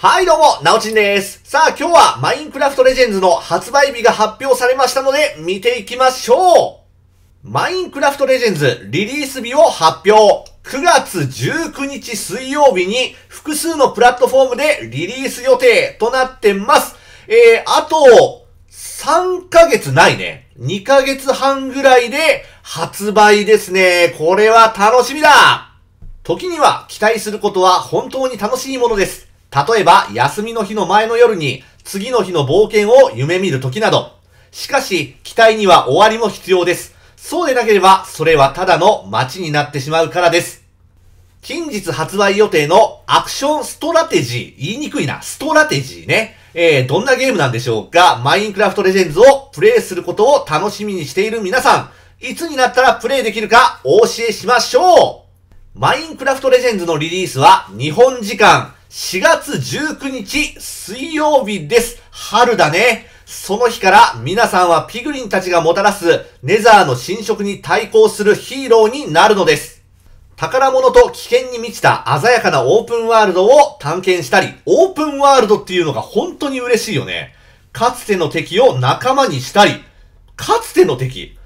はいどうも、なおちんです。さあ今日はマインクラフトレジェンズの発売日が発表されましたので見ていきましょうマインクラフトレジェンズリリース日を発表9月19日水曜日に複数のプラットフォームでリリース予定となってます。えー、あと3ヶ月ないね。2ヶ月半ぐらいで発売ですね。これは楽しみだ時には期待することは本当に楽しいものです。例えば、休みの日の前の夜に、次の日の冒険を夢見る時など。しかし、期待には終わりも必要です。そうでなければ、それはただの街になってしまうからです。近日発売予定のアクションストラテジー。言いにくいな。ストラテジーね。えー、どんなゲームなんでしょうかマインクラフトレジェンズをプレイすることを楽しみにしている皆さん、いつになったらプレイできるかお教えしましょうマインクラフトレジェンズのリリースは日本時間4月19日水曜日です。春だね。その日から皆さんはピグリンたちがもたらすネザーの侵食に対抗するヒーローになるのです。宝物と危険に満ちた鮮やかなオープンワールドを探検したり、オープンワールドっていうのが本当に嬉しいよね。かつての敵を仲間にしたり、かつての敵。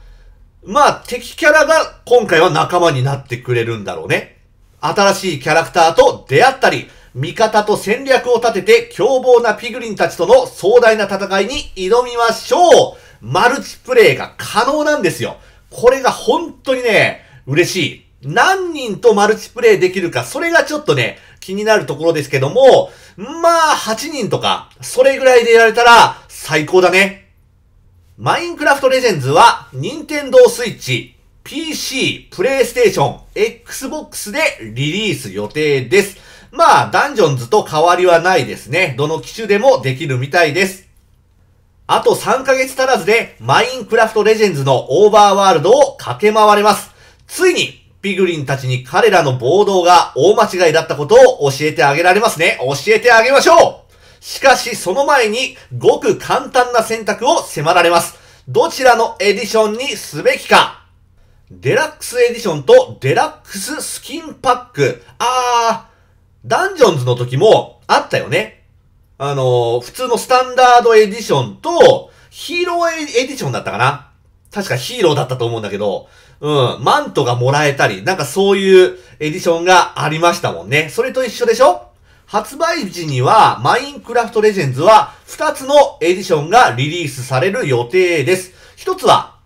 まあ敵キャラが今回は仲間になってくれるんだろうね。新しいキャラクターと出会ったり、味方と戦略を立てて凶暴なピグリンたちとの壮大な戦いに挑みましょうマルチプレイが可能なんですよ。これが本当にね、嬉しい。何人とマルチプレイできるか、それがちょっとね、気になるところですけども、まあ、8人とか、それぐらいでやられたら最高だね。マインクラフトレジェンズは、ニンテンドースイッチ、PC、プレイステーション、Xbox でリリース予定です。まあ、ダンジョンズと変わりはないですね。どの機種でもできるみたいです。あと3ヶ月足らずで、マインクラフトレジェンズのオーバーワールドを駆け回れます。ついに、ピグリンたちに彼らの暴動が大間違いだったことを教えてあげられますね。教えてあげましょうしかし、その前に、ごく簡単な選択を迫られます。どちらのエディションにすべきかデラックスエディションとデラックススキンパック。あー、ダンジョンズの時もあったよね。あのー、普通のスタンダードエディションと、ヒーローエディションだったかな確かヒーローだったと思うんだけど、うん、マントがもらえたり、なんかそういうエディションがありましたもんね。それと一緒でしょ発売時には、マインクラフトレジェンズは2つのエディションがリリースされる予定です。1つは、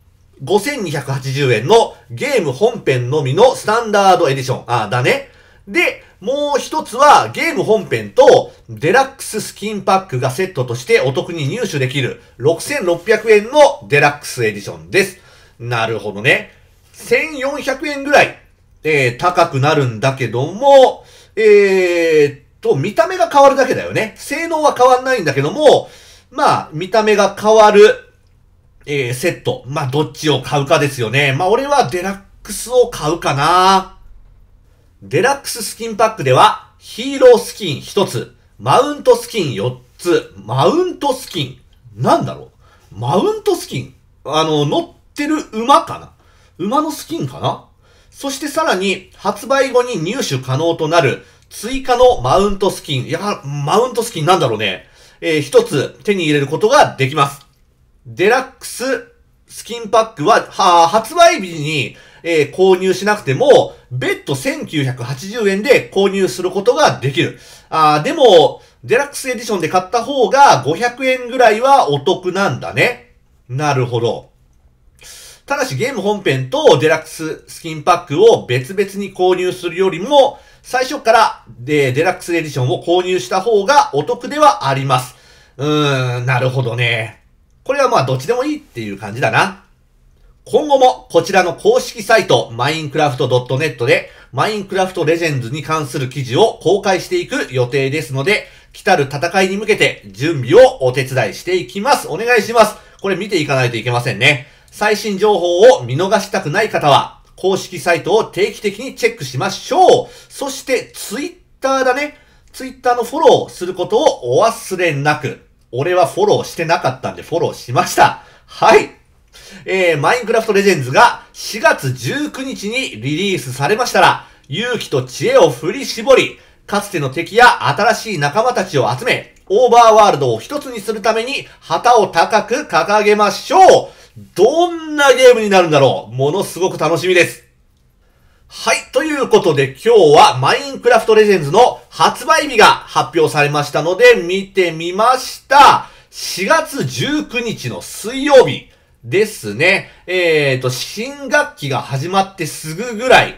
5280円のゲーム本編のみのスタンダードエディション。あ、だね。で、もう一つはゲーム本編とデラックススキンパックがセットとしてお得に入手できる6600円のデラックスエディションです。なるほどね。1400円ぐらい、えー、高くなるんだけども、えー、と、見た目が変わるだけだよね。性能は変わんないんだけども、まあ、見た目が変わる、えー、セット。まあ、どっちを買うかですよね。まあ、俺はデラックスを買うかな。デラックススキンパックでは、ヒーロースキン1つ、マウントスキン4つ、マウントスキン。なんだろうマウントスキンあの、乗ってる馬かな馬のスキンかなそしてさらに、発売後に入手可能となる、追加のマウントスキン。いや、マウントスキンなんだろうね。えー、一つ手に入れることができます。デラックススキンパックは、は発売日にえー、購入しなくても、別途1980円で購入することができる。あでも、デラックスエディションで買った方が500円ぐらいはお得なんだね。なるほど。ただしゲーム本編とデラックススキンパックを別々に購入するよりも、最初からデデラックスエディションを購入した方がお得ではあります。うーん、なるほどね。これはまあどっちでもいいっていう感じだな。今後もこちらの公式サイト minecraft.net で Minecraft Legends に関する記事を公開していく予定ですので、来たる戦いに向けて準備をお手伝いしていきます。お願いします。これ見ていかないといけませんね。最新情報を見逃したくない方は、公式サイトを定期的にチェックしましょう。そして、Twitter だね。Twitter のフォローすることをお忘れなく。俺はフォローしてなかったんでフォローしました。はい。えー、マインクラフトレジェンズが4月19日にリリースされましたら、勇気と知恵を振り絞り、かつての敵や新しい仲間たちを集め、オーバーワールドを一つにするために旗を高く掲げましょうどんなゲームになるんだろうものすごく楽しみですはい。ということで今日はマインクラフトレジェンズの発売日が発表されましたので見てみました。4月19日の水曜日、ですね。えっ、ー、と、新学期が始まってすぐぐらい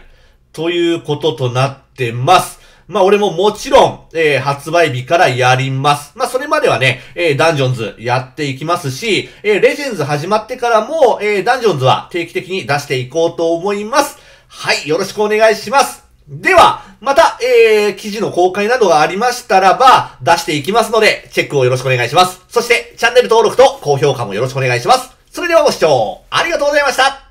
ということとなってます。まあ俺ももちろん、えー、発売日からやります。まあそれまではね、えー、ダンジョンズやっていきますし、えー、レジェンズ始まってからも、えー、ダンジョンズは定期的に出していこうと思います。はい、よろしくお願いします。では、また、えー、記事の公開などがありましたらば、出していきますので、チェックをよろしくお願いします。そして、チャンネル登録と高評価もよろしくお願いします。それではご視聴ありがとうございました